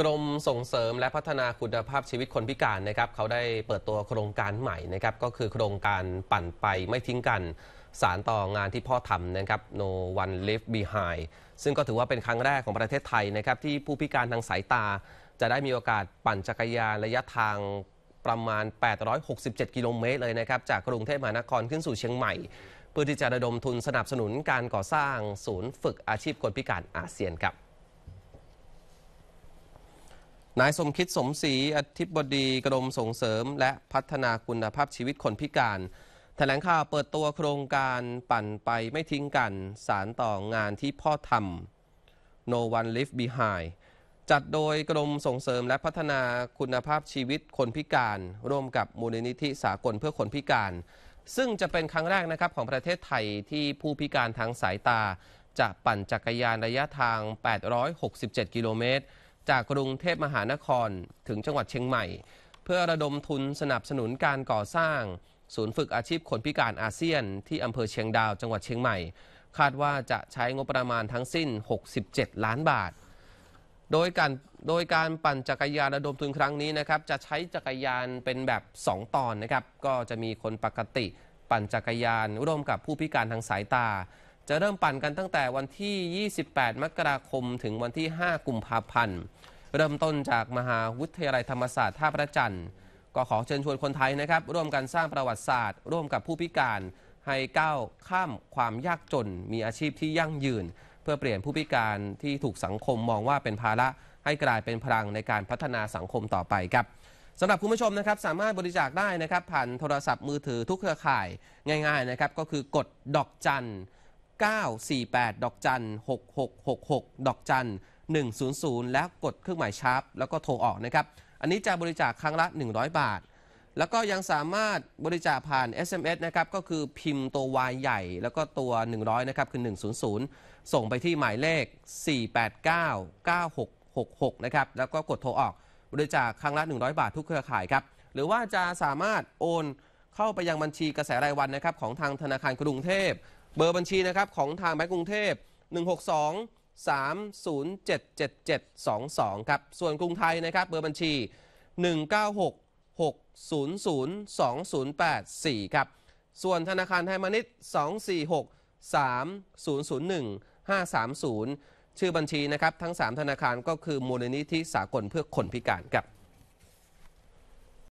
กรมส่งเสริมและพัฒนาคุณภาพชีวิตคนพิการนะครับเขาได้เปิดตัวโครงการใหม่นะครับก็คือโครงการปั่นไปไม่ทิ้งกัน สารต่องานที่พ่อทำนะครับ No One Left Behind ซึ่งก็ถือว่าเป็นครั้งแรกของประเทศไทยนะครับที่ผู้พิการทางสายตา จะได้มีโอกาสปั่นจักรยานระยะทางประมาณ 867 กิโลเมตรเลยนะครับจากกรุงเทพมหานครขึ้นสู่เชียงใหม่เพื่อที่จะระดมทุนสนับสนุนการก่อสร้างศูนย์ฝึกอาชีพคนพิการอาเซียนครับนายสมคิดสมศรีอธิบดีกรมส่งเสริมและพัฒนาคุณภาพชีวิตคนพิการ แถลงข่าวเปิดตัวโครงการปั่นไปไม่ทิ้งกันสารต่องานที่พ่อทำ No One Left Behind จัดโดยกรมส่งเสริมและพัฒนาคุณภาพชีวิตคนพิการร่วมกับมูลนิธิสากลเพื่อคนพิการ ซึ่งจะเป็นครั้งแรกนะครับของประเทศไทยที่ผู้พิการทางสายตาจะปั่นจักรยานระยะทาง 867 กิโลเมตรจากกรุงเทพมหานครถึงจังหวัดเชียงใหม่ เพื่อระดมทุนสนับสนุนการก่อสร้าง ศูนย์ฝึกอาชีพคนพิการอาเซียนที่อำเภอเชียงดาวจังหวัดเชียงใหม่ คาดว่าจะใช้งบประมาณทั้งสิ้น 67 ล้านบาท โดยการโดยการปั่นจักรยานระดมทุนครั้งนี้นะครับจะใช้จักรยานเป็นแบบ 2 ตอนนะครับก็จะมีคนปกติปั่นจักรยานร่วมกับผู้พิการทางสายตาจะเริ่มปั่นกันตั้งแต่วันที่ 28 มกราคม ถึงวันที่ 5 กุมภาพันธ์ เริ่มต้นจากมหาวิทยาลัยธรรมศาสตร์ท่าพระจันทร์ ก็ขอเชิญชวนคนไทยนะครับ ร่วมกันสร้างประวัติศาสตร์ ร่วมกับผู้พิการให้ก้าวข้ามความยากจนมีอาชีพที่ยั่งยืน เพื่อเปลี่ยนผู้พิการที่ถูกสังคมมองว่าเป็นภาระให้กลายเป็นพลังในการพัฒนาสังคมต่อไปครับสำหรับคุณผู้ชมนะครับสามารถบริจาคได้นะครับ ผ่านโทรศัพท์มือถือทุกเครือข่ายง่ายๆนะครับก็คือกดดอกจัน948 ดอกจัน 6666 ดอกจัน100 แล้วกดเครื่องหมายชาร์ปแล้วก็โทรออกนะครับ อันนี้จะบริจาคครั้งละ 100 บาท แล้วก็ยังสามารถบริจาคผ่าน SMS นะครับ ก็คือพิมพ์ตัววายใหญ่ แล้วก็ตัว 100 นะครับ คือ 100 ส่งไปที่หมายเลข 4899666 นะครับ แล้วก็กดโทรออก บริจาคครั้งละ 100 บาททุกเครือข่ายครับ หรือว่าจะสามารถโอนเข้าไปยังบัญชีกระแสรายวันนะครับของทางธนาคารกรุงเทพเบอร์บัญชีนะครับของทางแบงก์กรุงเทพ 162 307722ครับ ส่วนกรุงไทยนะครับเบอร์บัญชี 196 600208 4ครับ ส่วนธนาคารไทยมานิช246 3001 530 ชื่อบัญชีนะครับทั้ง 3 ธนาคารก็คือมูลนิธิสากลเพื่อคนพิการครับ